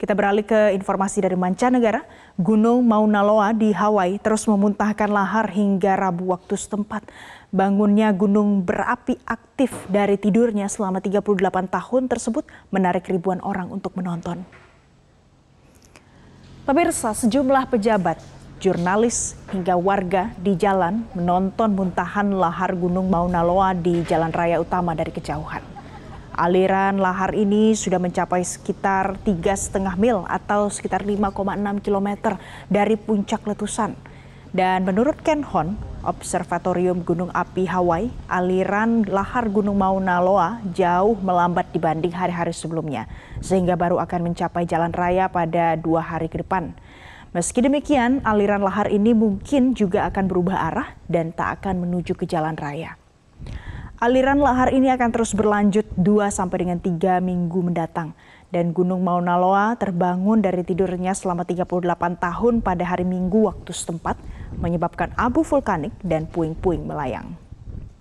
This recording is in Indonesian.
Kita beralih ke informasi dari mancanegara. Gunung Mauna Loa di Hawaii terus memuntahkan lahar hingga Rabu waktu setempat. Bangunnya gunung berapi aktif dari tidurnya selama 38 tahun tersebut menarik ribuan orang untuk menonton. Pemirsa, sejumlah pejabat, jurnalis hingga warga di jalan menonton muntahan lahar gunung Mauna Loa di jalan raya utama dari kejauhan. Aliran lahar ini sudah mencapai sekitar 3,5 mil atau sekitar 5,6 km dari puncak letusan. Dan menurut Ken Hon, Observatorium Gunung Api Hawaii, aliran lahar Gunung Mauna Loa jauh melambat dibanding hari-hari sebelumnya, sehingga baru akan mencapai jalan raya pada dua hari ke depan. Meski demikian, aliran lahar ini mungkin juga akan berubah arah dan tak akan menuju ke jalan raya. Aliran lahar ini akan terus berlanjut 2 sampai dengan 3 minggu mendatang dan Gunung Mauna Loa terbangun dari tidurnya selama 38 tahun pada hari Minggu waktu setempat menyebabkan abu vulkanik dan puing-puing melayang.